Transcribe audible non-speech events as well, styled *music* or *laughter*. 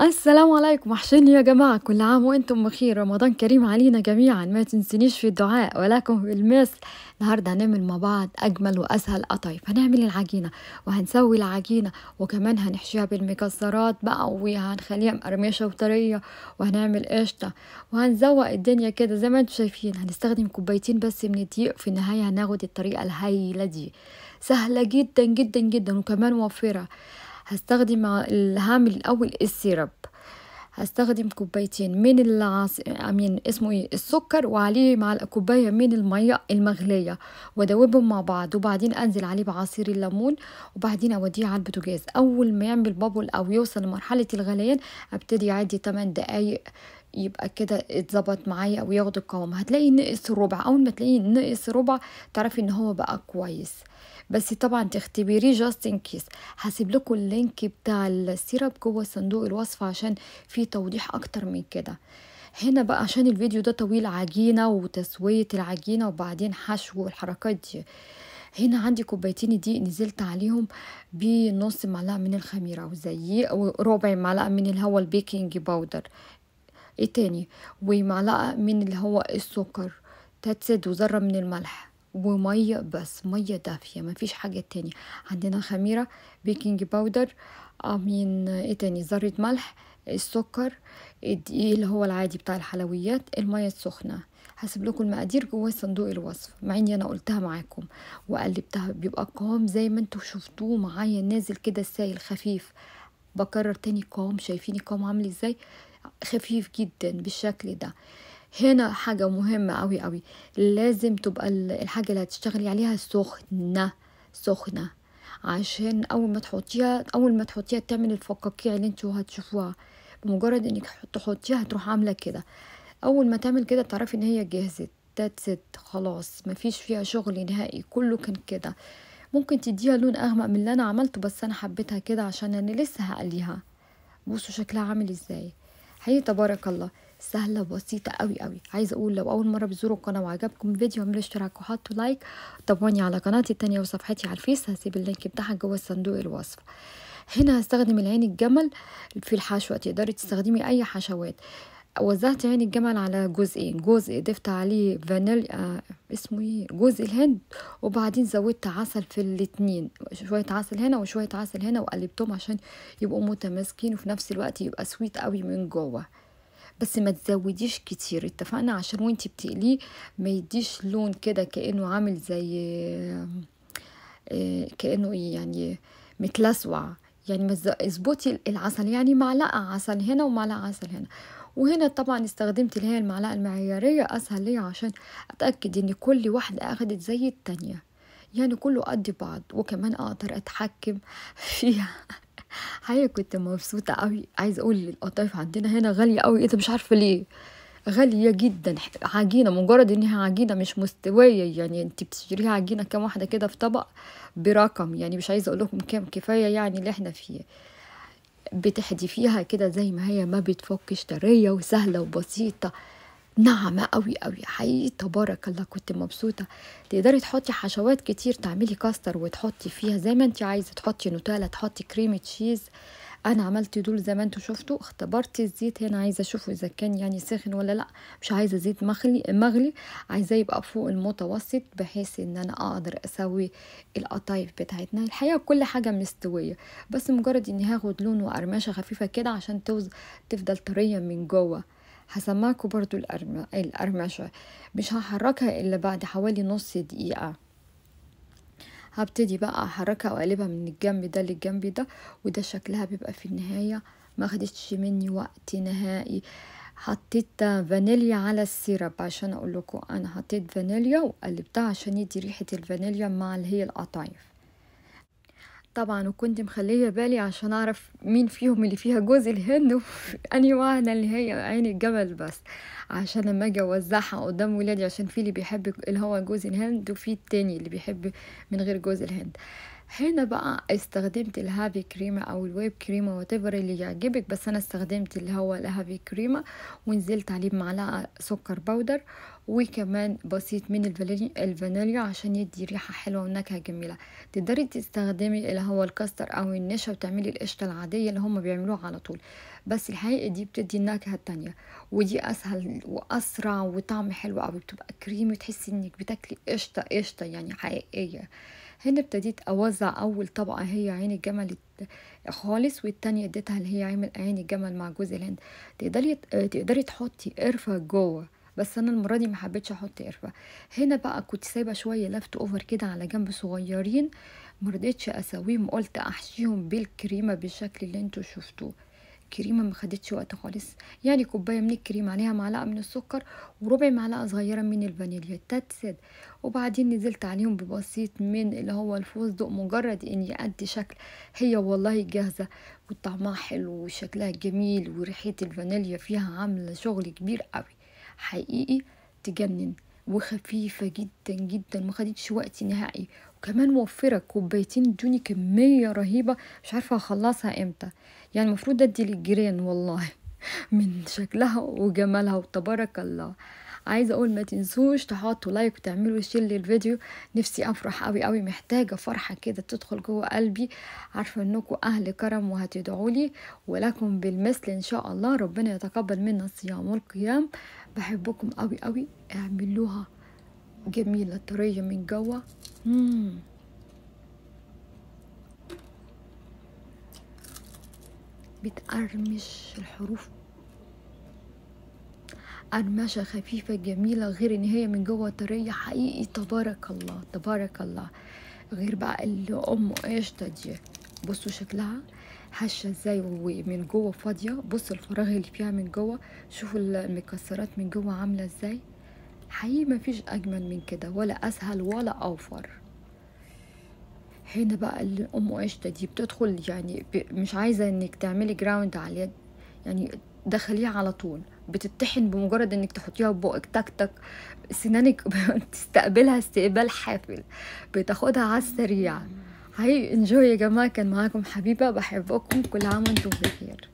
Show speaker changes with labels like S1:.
S1: السلام عليكم وحشني يا جماعة كل عام وانتم بخير رمضان كريم علينا جميعا ما تنسينيش في الدعاء ولكم في المثل النهاردة هنعمل مع بعض أجمل وأسهل قطايف هنعمل العجينة وهنسوي العجينة وكمان هنحشيها بالمكسرات بقى وهنخليها مقرمشة وطرية وهنعمل قشطة وهنزوق الدنيا كده زي ما انتم شايفين هنستخدم كوبايتين بس من الدقيق في النهاية هناخد الطريقة الهايلة دي سهلة جدا جدا جدا وكمان وفرة هستخدم الهامل الأول السيرب هستخدم كوبايتين من العص... أمين اسمه إيه السكر وعليه مع كوباية من المية المغلية وأدوبهم مع بعض وبعدين أنزل عليه بعصير الليمون وبعدين أوديه على البوتاجاز أول ما يعمل بابل أو يوصل لمرحلة الغليان أبتدي أعدي 8 دقايق يبقى كده اتظبط معايا او ياخد القوام هتلاقي نقص ربع اول ما تلاقيه نقص ربع تعرفي ان هو بقى كويس بس طبعا تختبريه جاست ان كيس هسيب لكم اللينك بتاع السيرب جوه صندوق الوصف عشان في توضيح اكتر من كده هنا بقى عشان الفيديو ده طويل عجينه وتسويه العجينه وبعدين حشو والحركات دي هنا عندي كوبايتين دي نزلت عليهم بنص معلقه من الخميره وزي ربع معلقه من الهوا البيكنج باودر ايه تاني ومعلقة من اللي هو السكر تتسد وذرة من الملح ومية بس مية دافية مفيش حاجة تاني عندنا خميرة بيكنج باودر امين ايه تاني ذرة ملح السكر الدقيق اللي هو العادي بتاع الحلويات المية السخنة هسيب لكم المقادير جوه صندوق الوصف مع اني انا قلتها معاكم وقلبتها بيبقى قوام زي ما انتوا شفتوه معايا نازل كده السائل خفيف بكرر تاني قوام شايفين القوام عامل ازاي خفيف جدا بالشكل ده هنا حاجة مهمة قوي قوي لازم تبقى الحاجة اللي هتشتغلي عليها سخنة سخنة عشان اول ما تحطيها اول ما تحطيها تعمل الفقاقيع اللي انتوا هتشوفوها بمجرد انك تحطيها هتروح عاملة كده اول ما تعمل كده تعرفي ان هي جهزت تاتست خلاص مفيش فيها شغل نهائي كله كان كده ممكن تديها لون اغمق من اللي انا عملته بس انا حبيتها كده عشان انا لسه هقليها بصوا شكلها عامل ازاي حقيقي تبارك الله سهلة بسيطة قوي قوي عايزة اقول لو اول مرة بتزوروا القناة وعجبكم الفيديو اعملوا اشتراك وحطوا لايك تابعوني على قناتي التانية وصفحتي على الفيس هسيب اللينك بتاعها جوه صندوق الوصف هنا هستخدم العين الجمل في الحشوة تقدري تستخدمي اي حشوات وزعت عين الجمل على جزئين جزء ضفت عليه فانيليا آه، اسمه ايه جزء الهند وبعدين زودت عسل في الاتنين شويه عسل هنا وشويه عسل هنا وقلبتهم عشان يبقوا متماسكين وفي نفس الوقت يبقى سويت قوي من جوه بس ما تزوديش كتير اتفقنا عشان وانتي بتقليه ما يديش لون كده كانه عامل زي آه، آه، كانه ايه يعني متلسوع يعني ما اظبطي العسل يعني معلقه عسل هنا ومعلقه عسل هنا وهنا طبعا استخدمت اللي هي المعلقة المعيارية أسهل ليا عشان أتأكد إن كل واحدة أخدت زي التانية يعني كله قد بعض وكمان أقدر أتحكم فيها حقيقة *laughs* كنت مبسوطة قوي عايز أقول القطايف عندنا هنا غالية قوي إذا إيه مش عارفة ليه غالية جدا عجينة مجرد انها عجينة مش مستوية يعني انت بتشتريها عجينة كام واحدة كده في طبق برقم يعني مش عايزة اقولكم كام كفاية يعني اللي احنا فيه بتحدي فيها كده زي ما هي ما بتفكش طرية وسهلة وبسيطة نعمة قوي قوي حقيقي تبارك الله كنت مبسوطة تقدري تحطي حشوات كتير تعملي كاستر وتحطي فيها زي ما انت عايزة تحطي نوتيلا تحطي كريمة تشيز انا عملت دول زي ما انتوا شفتوا اختبرت الزيت هنا عايزه اشوفه اذا كان يعني سخن ولا لا مش عايزه زيت مغلي مغلي عايزاه يبقى فوق المتوسط بحيث ان انا اقدر اسوي القطايف بتاعتنا الحقيقه كل حاجه مستويه بس مجرد اني هاخد لون وقرمشه خفيفه كده عشان توز تفضل طريه من جوه هسمعكم برضو القرمشه مش هحركها الا بعد حوالي نص دقيقه هبتدي بقى احركها واقلبها من الجنب ده للجنب ده وده شكلها بيبقى في النهاية ما خدتش مني وقت نهائي حطيت فانيليا على السيرب عشان اقول لكم انا حطيت فانيليا وقلبتها عشان يدي ريحه الفانيليا مع اللي هي القطايف طبعا وكنت مخليه بالي عشان اعرف مين فيهم اللي فيها جوز الهند واني واحده اللي هي عين الجمل بس عشان لما اجي اوزعها قدام ولادي عشان في اللي بيحب اللي هو جوز الهند وفي التاني اللي بيحب من غير جوز الهند هنا بقى استخدمت الهافي كريمة او الويب كريمة وتفر اللي يعجبك بس انا استخدمت اللي هو الهافي كريمة ونزلت عليه بمعلقة سكر بودر وكمان بسيط من الفانيليا عشان يدي ريحة حلوة ونكهة جميلة تقدري تستخدمي اللي هو الكاستر او النشا وتعملي القشطة العادية اللي هم بيعملوها على طول بس الحقيقة دي بتدي النكهة التانية ودي اسهل واسرع وطعم حلو قوي بتبقى كريمي وتحسي انك بتاكلي قشطة قشطة يعني حقيقية هنا ابتديت اوزع اول طبقه هي عين الجمل خالص والتانية اديتها اللي هي عين الجمل مع جوز الهند تقدري تقدري تحطي قرفه جوه بس انا المره دي ما حبيتش احط قرفه هنا بقى كنت سايبه شويه لفت اوفر كده على جنب صغيرين مرضتش اسويهم قلت احشيهم بالكريمه بالشكل اللي انتوا شفتوه كريمة ما خدتش وقت خالص يعني كوباية من الكريم عليها معلقة من السكر وربع معلقة صغيرة من الفانيليا تتسد وبعدين نزلت عليهم ببسيط من اللي هو الفستق مجرد ان يأدي شكل هي والله جاهزة وطعمها حلو وشكلها جميل وريحة الفانيليا فيها عاملة شغل كبير قوي حقيقي تجنن وخفيفة جدا جدا ما خدتش وقت نهائي وكمان موفرة كوبايتين ادوني كمية رهيبة مش عارفة هخلصها امتى يعني المفروض ادي للجيران والله *laughs* من شكلها وجمالها وتبارك الله عايزه اقول ما تنسوش تحطوا لايك وتعملوا شير للفيديو نفسي افرح قوي قوي محتاجه فرحه كده تدخل جوه قلبي عارفه انكم اهل كرم وهتدعوا لي ولكم بالمثل ان شاء الله ربنا يتقبل منا الصيام والقيام بحبكم قوي قوي اعملوها جميله طريه من جوه مم. بتقرمش الحروف قرمشة خفيفة جميلة غير ان هي من جوه طرية حقيقي تبارك الله تبارك الله غير بقى اللي ام قشطة دي بصوا شكلها هشة ازاي ومن جوه فاضية بصوا الفراغ اللي فيها من جوه شوفوا المكسرات من جوه عاملة ازاي حقيقي مفيش اجمل من كده ولا اسهل ولا اوفر هنا بقى الأم قشطة دي بتدخل يعني مش عايزة انك تعملي جراوند على اليد يعني دخليها على طول بتتحن بمجرد انك تحطيها في بقك تك تك سنانك بتستقبلها *laughs* استقبال حافل بتاخدها على السريع هاي انجوي يا جماعة كان معاكم حبيبة بحبكم كل عام وانتم بخير